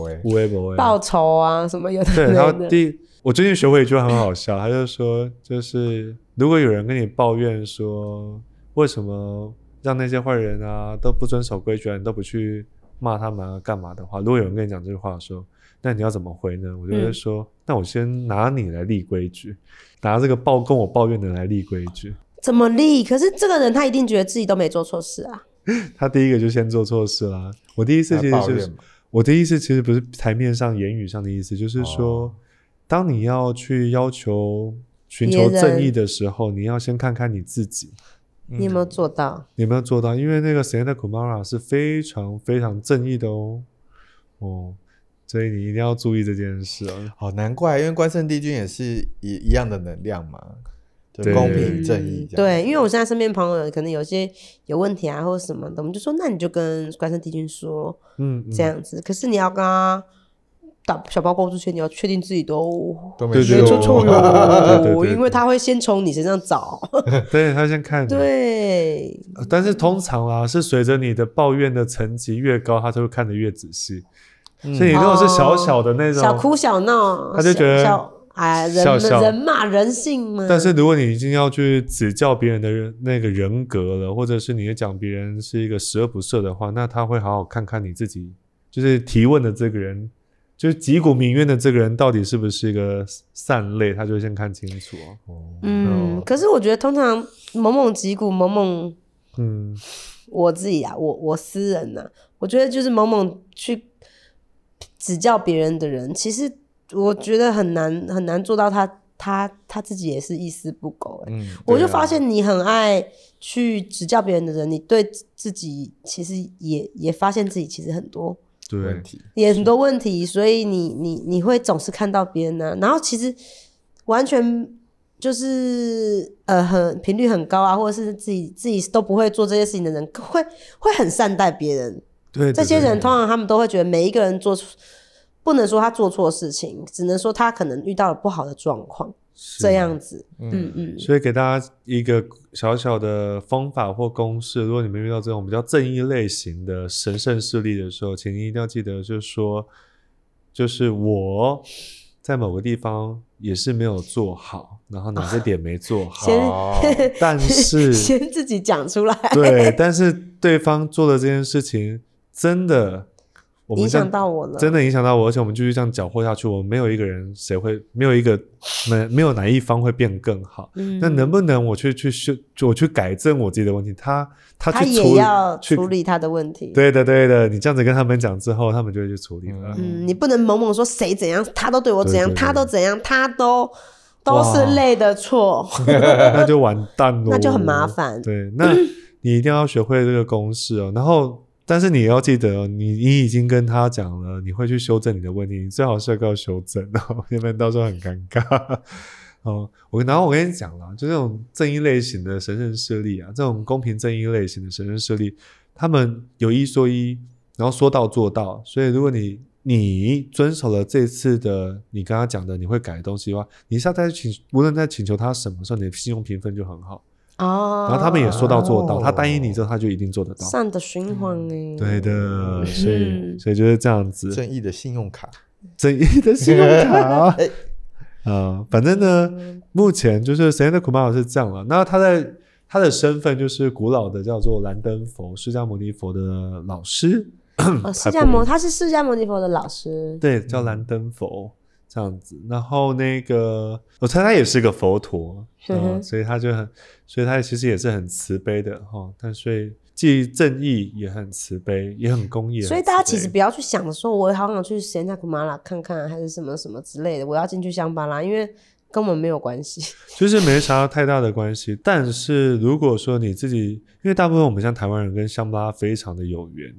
为，报仇啊什么有 的。对，然后第，我最近学会一句很好笑，他就说，就是如果有人跟你抱怨说，为什么让那些坏人啊都不遵守规矩，你都不去骂他们啊干嘛的话，如果有人跟你讲这句话说，那你要怎么回呢？我就会说，那我先拿你来立规矩，拿这个报跟我抱怨的来立规矩。怎么立？可是这个人他一定觉得自己都没做错事啊。他第一个就先做错事啦。我第一次其实就是。我的意思其实不是台面上言语上的意思，就是说，当你要去要求、寻求正义的时候，你要先看看你自己，你有没有做到？有没有做到？因为那个 Sant Kumar 是非常非常正义的哦，哦，所以你一定要注意这件事啊！好，难怪，因为关圣帝君也是一一样的能量嘛。公平正义。对，因为我现在身边朋友可能有些有问题啊，或者什么的，我们就说，那你就跟关山帝君说，嗯，这样子。可是你要跟他打小报告之前，你要确定自己都都没出错，因为他会先从你身上找。对他先看对。但是通常啊，是随着你的抱怨的层级越高，他就会看得越仔细。所以你如果是小小的那种小哭小闹，他就觉得。哎，人人嘛，人性嘛。但是如果你已经要去指教别人的那个人格了，或者是你讲别人是一个十恶不赦的话，那他会好好看看你自己，就是提问的这个人，就是击鼓鸣冤的这个人到底是不是一个善类，他就先看清楚哦。嗯，可是我觉得通常某某击鼓某某，嗯，我自己啊，我我私人呢，我觉得就是某某去指教别人的人，其实。我觉得很难很难做到，他他他自己也是一丝不苟。哎，我就发现你很爱去指教别人的人，你对自己其实也也发现自己其实很多问题，也很多问题，所以你你你会总是看到别人呢。然后其实完全就是呃很频率很高啊，或者是自己自己都不会做这些事情的人，会会很善待别人。对，这些人通常他们都会觉得每一个人做出。不能说他做错事情，只能说他可能遇到了不好的状况，这样子。嗯嗯。所以给大家一个小小的方法或公式，如果你们遇到这种比较正义类型的神圣势力的时候，请您一定要记得，就是说，就是我在某个地方也是没有做好，然后哪个点没做好，但是先自己讲出来。对，但是对方做的这件事情真的。影响到我了，真的影响到我，而且我们继续这样搅和下去，我们没有一个人谁会没有一个没没有哪一方会变更好。嗯，那能不能我去去修，我去改正我自己的问题？他他他也要处理他的问题。对的对的，你这样子跟他们讲之后，他们就会去处理了。嗯，你不能某某说谁怎样，他都对我怎样，他都怎样，他都都是累的错，那就完蛋了，那就很麻烦。对，那 你一定要学会这个公式哦，然后。但是你要记得，你你已经跟他讲了，你会去修正你的问题，你最好是要修正哦，要不然到时候很尴尬 哦。我然后我跟你讲了，就这种正义类型的神圣势力啊，这种公平正义类型的神圣势力，他们有一说一，然后说到做到。所以如果你你遵守了这次的你刚刚讲的你会改的东西的话，你下次请无论在请求他什么，你的信用评分就很好。哦，然后他们也说到做到，他答应你之后，他就一定做得到。善的循环哎，对的，所以所以就是这样子。正义的信用卡，正义的信用卡，哎，啊，反正呢，目前就是神的库马是这样了。那他在他的身份就是古老的叫做蓝灯佛，释迦牟尼佛的老师。释迦牟，他是释迦牟尼佛的老师，对，叫蓝灯佛。这样子，然后那个，我猜他也是个佛陀，所以他就很，所以他其实也是很慈悲的哈。但所以既正义也很慈悲，也很公义。所以大家其实不要去想说，我好想去塔古兰拉看看，还是什么什么之类的。我要进去香巴拉，因为根本没有关系，就是没啥太大的关系。但是如果说你自己，因为大部分我们像台湾人跟香巴拉非常的有缘，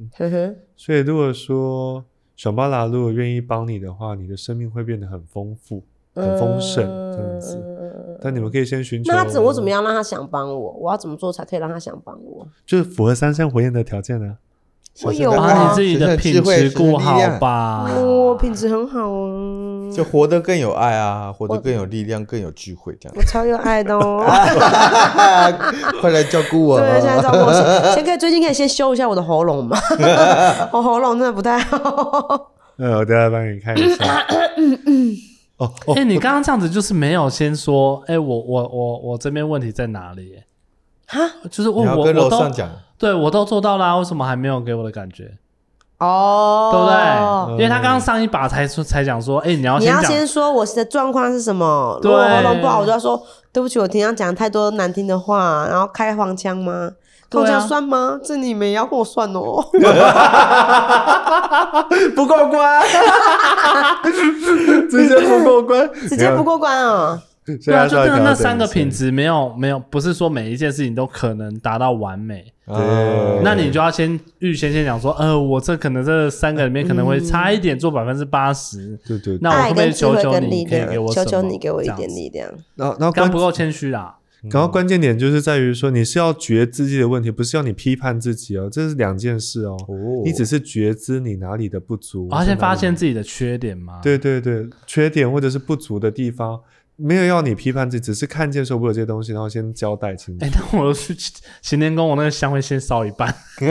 所以如果说。小巴拉如果愿意帮你的话，你的生命会变得很丰富、很丰盛这样子。但你们可以先寻求。那怎我怎么样让他想帮我？我要怎么做才可以让他想帮我？就是符合三生火焰的条件呢。我有啊，己的品质和好吧。我品质很好哦，就活得更有爱啊，活得更有力量，更有智慧这样。我超有爱的，哦，快来照顾我。对，现在顾我 先可以，最近可以先修一下我的喉咙嘛。我喉咙真的不太好。嗯，我再来帮你看一下。哦，哎，你刚刚这样子就是没有先说，哎，我我我我这边问题在哪里？哈，就是我我跟楼上讲。对，我都做到啦，为什么还没有给我的感觉？哦，对不对？因为他刚刚上一把才说，才讲说，哎，你要你要先说我的状况是什么？如果喉咙不好，我就要说对不起，我今天讲太多难听的话，然后开黄腔吗？开腔算吗？这你们也要跟我算哦，不过关，直接不过关，直接不过关啊！对啊，就那那三个品质没有没有，不是说每一件事情都可能达到完美。那你就要先预先先讲说，呃，我这可能这三个里面可能会差一点，做百分之八十。对对，那我可不可以求求你，求求你给我一点力量？然后然后刚不够谦虚啦。然后关键点就是在于说，你是要觉知自己的问题，不是要你批判自己哦，这是两件事哦。哦，你只是觉知你哪里的不足，发现发现自己的缺点吗？对对对，缺点或者是不足的地方。没有要你批判自己，只是看见说不有这些东西，然后先交代清楚。哎，那我去勤天宫，我那个香会先烧一半，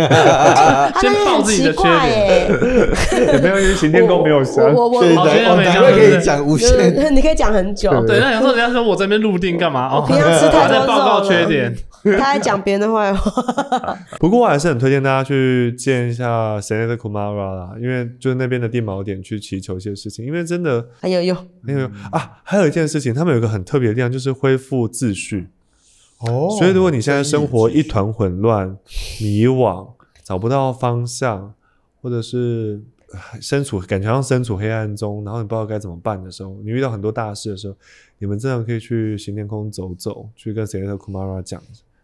先报自己的缺点。也没有，因为勤天宫没有香。我我我不会给你讲五十，你可以讲很久。对，那有时候人家说我这边入定干嘛？哦，平常吃太多。在报告缺点，他在讲别人的坏话。不过我还是很推荐大家去见一下 Saint Kumara 啦，因为就是那边的地锚点去祈求一些事情，因为真的很有用，很有用啊，还有一件事情。他们有一个很特别的力量，就是恢复秩序。哦，所以如果你现在生活一团混乱、迷惘、找不到方向，或者是身处感觉像身处黑暗中，然后你不知道该怎么办的时候，你遇到很多大事的时候，你们真的可以去行天空走走，去跟 Sri k u m a r a 讲。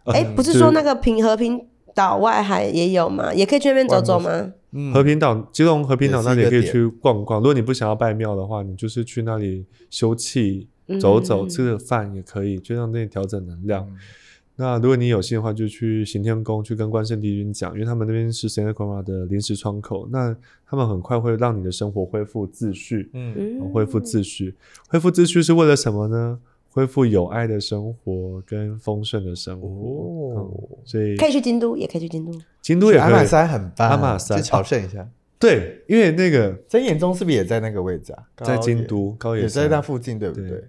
哎，不是说那个平和平岛外海也有吗？也可以去那边走走吗？嗯，和平岛、吉隆和平岛那里可以去逛逛。如果你不想要拜庙的话，你就是去那里休憩。走走，吃个饭也可以，就让那调整能量。那如果你有心的话，就去行天宫去跟关圣帝君讲，因为他们那边是神奈川的临时窗口，那他们很快会让你的生活恢复秩序，嗯，恢复秩序，恢复秩序是为了什么呢？恢复有爱的生活跟丰盛的生活。所以可以去京都，也可以去京都，京都也可以。阿马很棒，阿玛三，去朝圣一下。对，因为那个真言宗是不是也在那个位置啊？在京都高野山也在那附近，对不对？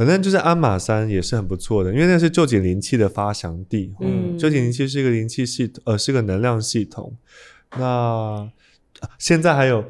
反正就是鞍马山也是很不错的，因为那是旧井灵气的发祥地。嗯，旧井灵气是一个灵气系，呃，是个能量系统。那现在还有，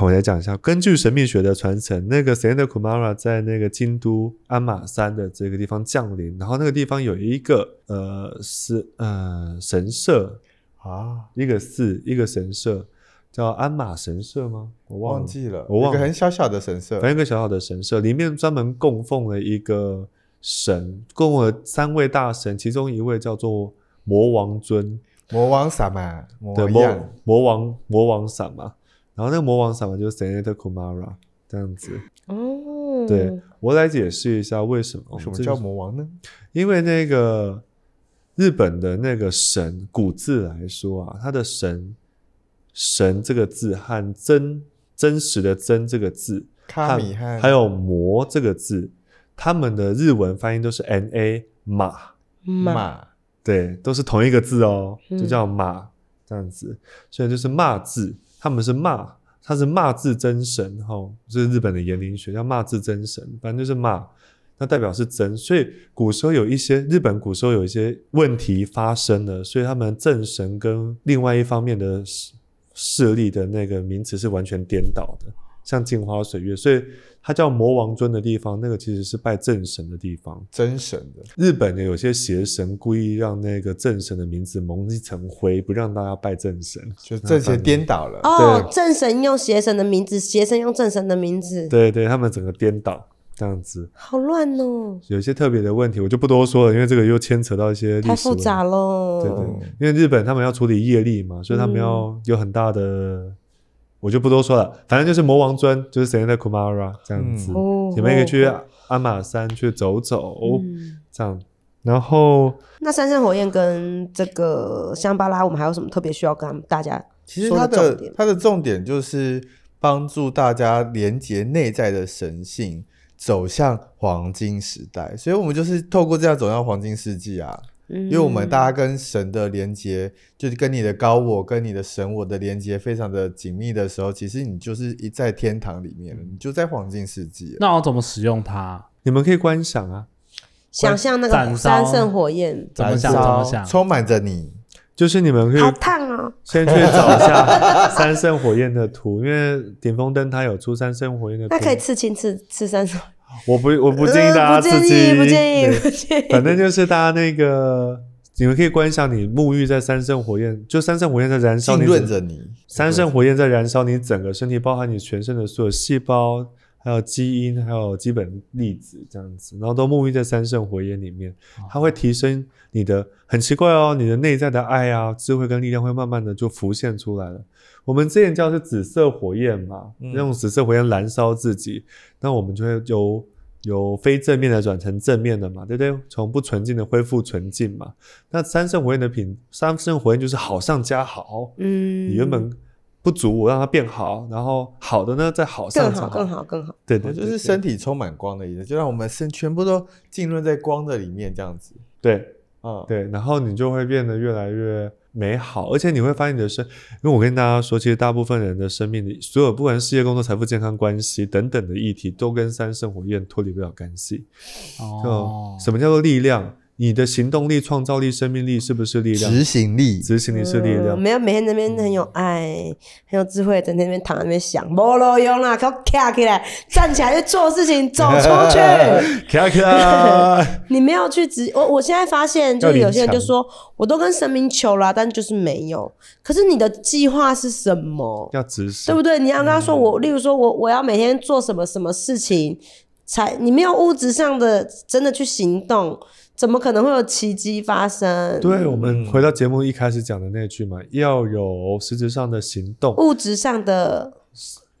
我来讲一下，根据神秘学的传承，那个圣 m 库玛拉在那个京都鞍马山的这个地方降临，然后那个地方有一个呃是呃神社啊，一个寺一个神社。叫鞍马神社吗？我忘记了，我忘一个很小小的神社，反正一个小小的神社，里面专门供奉了一个神，供奉三位大神，其中一位叫做魔王尊，魔王什嘛，对，魔魔王魔王什嘛，然后那个魔王什嘛就是 s e n a t Kumara 这样子。哦，对我来解释一下为什么什么叫魔王呢？因为那个日本的那个神古字来说啊，他的神。神这个字和真真实的真这个字，还有魔这个字，他们的日文发音都是 n a 马马”，对，都是同一个字哦，就叫马”这样子，所以就是骂字，他们是骂，他是骂字真神哈，是日本的言灵学叫骂字真神，反正就是骂，那代表是真，所以古时候有一些日本古时候有一些问题发生了，所以他们正神跟另外一方面的。势力的那个名词是完全颠倒的，像镜花水月，所以它叫魔王尊的地方，那个其实是拜正神的地方。真神的日本的有些邪神故意让那个正神的名字蒙一层灰，不让大家拜正神，就正邪颠倒了。哦，正神用邪神的名字，邪神用正神的名字。对对，他们整个颠倒。这样子好乱哦，有些特别的问题我就不多说了，因为这个又牵扯到一些太复杂了。对对，因为日本他们要处理业力嘛，所以他们要有很大的，我就不多说了。反正就是魔王尊，就是神的库 r 拉这样子，你们可以去阿马山去走走，这样。然后那三圣火焰跟这个香巴拉，我们还有什么特别需要跟大家？其实它的它的重点就是帮助大家连接内在的神性。走向黄金时代，所以我们就是透过这样走向黄金世纪啊。因为我们大家跟神的连接，就是跟你的高我跟你的神我的连接非常的紧密的时候，其实你就是一在天堂里面，你就在黄金世纪。那我怎么使用它？你们可以观想啊，想象那个三圣火焰，怎么想？充满着你。就是你们可以好烫哦，先去找一下 三圣火焰的图，因为顶峰灯它有出三圣火焰的。图，那可以刺青，刺刺三圣。我不，我不建议大家刺青，不建议，不建议，反正就是大家那个，你们可以观赏你沐浴在三圣火焰，就三圣火焰在燃烧，润着你，三圣火焰在燃烧你整个身体，包含你全身的所有细胞。还有基因，还有基本粒子这样子，然后都沐浴在三圣火焰里面，它会提升你的，很奇怪哦，你的内在的爱啊、智慧跟力量会慢慢的就浮现出来了。我们之前叫是紫色火焰嘛，用紫色火焰燃烧自己，那我们就会由由非正面的转成正面的嘛，对不对？从不纯净的恢复纯净嘛。那三圣火焰的品，三圣火焰就是好上加好，嗯，你原本。不足，我让它变好，然后好的呢，在好上更好、更好、更好。对对，就是身体充满光的意思，就让我们身全部都浸润在光的里面，这样子。对，嗯，对，然后你就会变得越来越美好，而且你会发现你的身，因为我跟大家说，其实大部分人的生命里，所有不管事业、工作、财富、健康、关系等等的议题，都跟三圣火焰脱离不了干系。哦，什么叫做力量？你的行动力、创造力、生命力是不是力量？执行力，执行力是力量。没有每天那边很有爱、很有智慧，在那边躺那边想，没用啦！给我站起来，站起来去做事情，走出去。起来，你没有去执我。我现在发现，就是有些人就说，我都跟神明求了，但就是没有。可是你的计划是什么？要执行，对不对？你要跟他说，我，例如说我我要每天做什么什么事情，才你没有物质上的真的去行动。怎么可能会有奇迹发生？对我们回到节目一开始讲的那句嘛，要有实质上的行动，物质上的。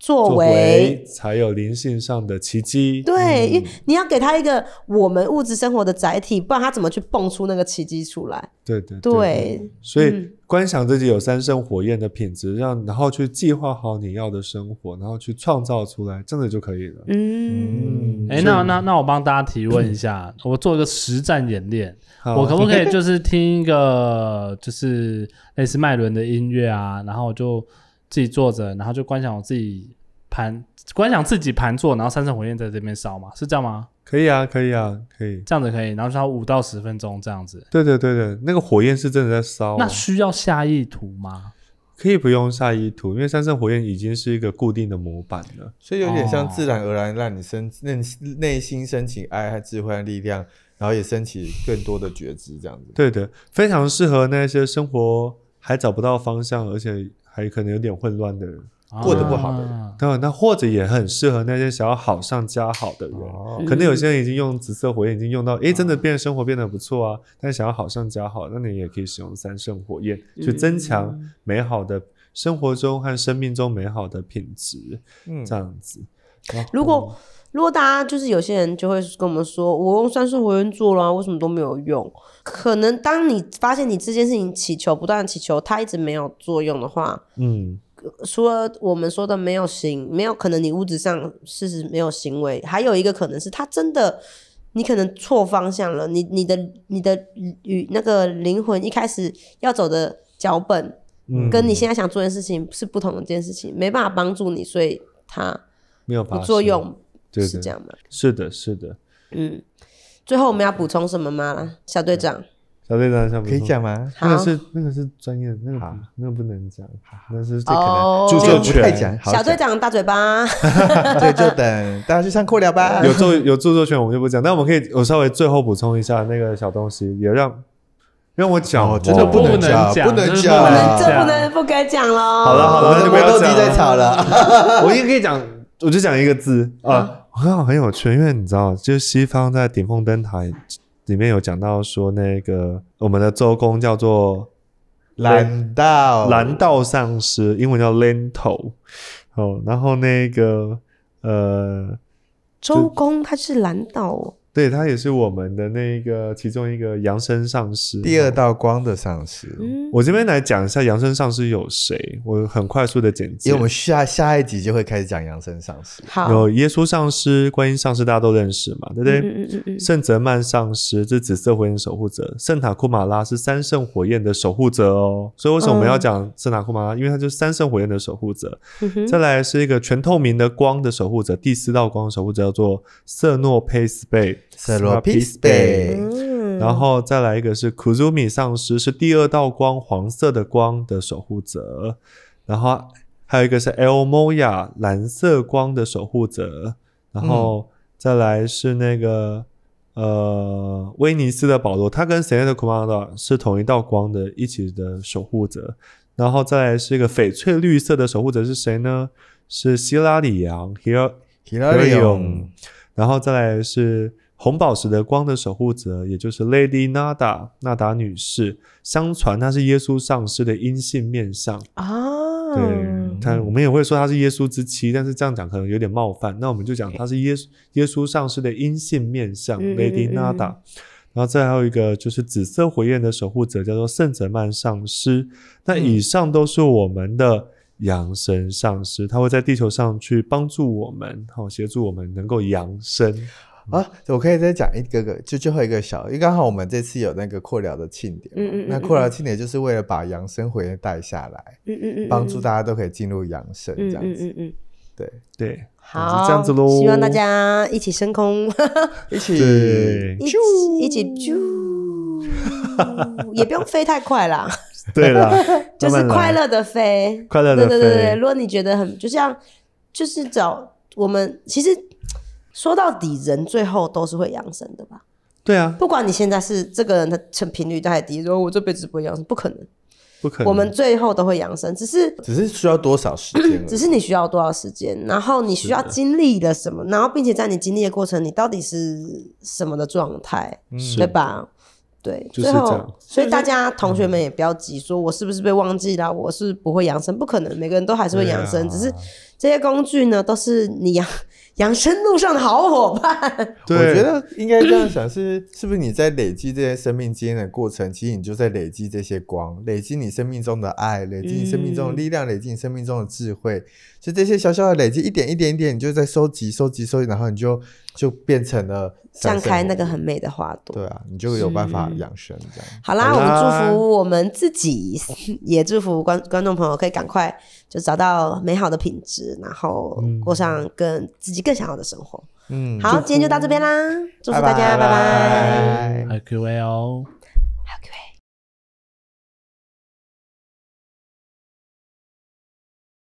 作为才有灵性上的奇迹，对，因为你要给他一个我们物质生活的载体，不然他怎么去蹦出那个奇迹出来？对对对，所以观想自己有三生火焰的品质，让然后去计划好你要的生活，然后去创造出来，真的就可以了。嗯，哎，那那那我帮大家提问一下，我做一个实战演练，我可不可以就是听一个就是类似麦伦的音乐啊，然后就。自己坐着，然后就观想我自己盘，观想自己盘坐，然后三圣火焰在这边烧嘛，是这样吗？可以啊，可以啊，可以这样子可以，然后烧五到十分钟这样子。对对对对，那个火焰是真的在烧。那需要下意图吗？可以不用下意图，因为三圣火焰已经是一个固定的模板了，所以有点像自然而然让你生内内心升起爱、智慧、力量，然后也升起更多的觉知这样子。对的，非常适合那些生活还找不到方向，而且。可能有点混乱的人，过得不好的人，对那或者也很适合那些想要好上加好的人。可能有些人已经用紫色火焰已经用到，哎，真的变生活变得不错啊。但想要好上加好，那你也可以使用三圣火焰去增强美好的生活中和生命中美好的品质，这样子。如果如果大家就是有些人就会跟我们说，我用算术，我用做了，为什么都没有用？可能当你发现你这件事情祈求不断祈求，它一直没有作用的话，嗯，除了我们说的没有行，没有可能你物质上事实没有行为，还有一个可能是他真的，你可能错方向了，你你的你的与那个灵魂一开始要走的脚本，嗯，跟你现在想做件事情是不同的一件事情，没办法帮助你，所以它。有作用是这样吗？是的，是的。嗯，最后我们要补充什么吗？小队长，小队长可以讲吗？那个是那个是专业的，那个那个不能讲，那是最可能著作权。讲，小队长大嘴巴。对就等大家去上课聊吧？有作有著作权，我们就不讲。但我们可以我稍微最后补充一下那个小东西，也让让我讲，真的不能讲，不能讲，这不能不该讲了。好了好了，不在吵了。我已该可以讲。我就讲一个字啊，很、好很有趣，因为你知道，就西方在《顶峰灯台》里面有讲到说，那个我们的周公叫做蓝道，蓝道上师，英文叫 Lento。哦，然后那个呃，周公他是蓝道。对他也是我们的那个其中一个扬身上师，第二道光的丧尸。我这边来讲一下扬身上师有谁，我很快速的剪辑，因为我们下下一集就会开始讲扬身上师。好，有耶稣上师、观音上师，大家都认识嘛，对不对？圣泽曼上师这是紫色火焰守护者。圣塔库马拉是三圣火焰的守护者哦，所以为什么我们要讲圣塔库马拉？因为他是三圣火焰的守护者。再来是一个全透明的光的守护者，第四道光守护者叫做瑟诺佩斯贝。s 罗 o p i s 然后再来一个是 k u z i 丧尸，是第二道光黄色的光的守护者，然后还有一个是 El Moia 蓝色光的守护者，然后再来是那个呃威尼斯的保罗，他跟 Santa Comanda 是同一道光的一起的守护者，然后再来是一个翡翠绿色的守护者是谁呢？是希拉里昂 h e r l h e r a r y o 然后再来是。红宝石的光的守护者，也就是 Lady Nada 娜达女士，相传她是耶稣上师的阴性面相啊。对，她我们也会说她是耶稣之妻，但是这样讲可能有点冒犯，那我们就讲她是耶耶稣上师的阴性面相，Lady Nada。然后再还有一个就是紫色火焰的守护者，叫做圣泽曼上师。那以上都是我们的养神上师，他会在地球上去帮助我们，好协助我们能够养生。啊，我可以再讲一个个，就最后一个小，因为刚好我们这次有那个扩聊的庆典，嗯嗯，那扩聊庆典就是为了把养生回焰带下来，嗯嗯嗯，帮助大家都可以进入养生，这样子，嗯嗯嗯嗯，对对，好，这样子喽，希望大家一起升空，一起，一起一起，也不用飞太快啦，对啦，就是快乐的飞，快乐的飞，对对对，如果你觉得很就像，就是找我们其实。说到底，人最后都是会养生的吧？对啊，不管你现在是这个人的成频率太低，说“我这辈子不会养生”，不可能，不可能。我们最后都会养生，只是只是需要多少时间，只是你需要多少时间，然后你需要经历了什么，然后并且在你经历的过程，你到底是什么的状态，对吧？对，就是所以大家同学们也不要急，说我是不是被忘记了？我是不会养生，不可能，每个人都还是会养生，只是这些工具呢，都是你养。养生路上的好伙伴，我觉得应该这样想：是 是不是你在累积这些生命经验的过程，其实你就在累积这些光，累积你生命中的爱，累积你生命中的力量，累积你生命中的智慧。就这些小小的累积，一点一点一点，你就在收集、收集、收集，然后你就就变成了绽开那个很美的花朵。对啊，你就有办法养生这样。好啦，我们祝福我们自己，也祝福观观众朋友，可以赶快就找到美好的品质，然后过上跟自己更想要的生活。嗯，好，今天就到这边啦，祝福大家，拜拜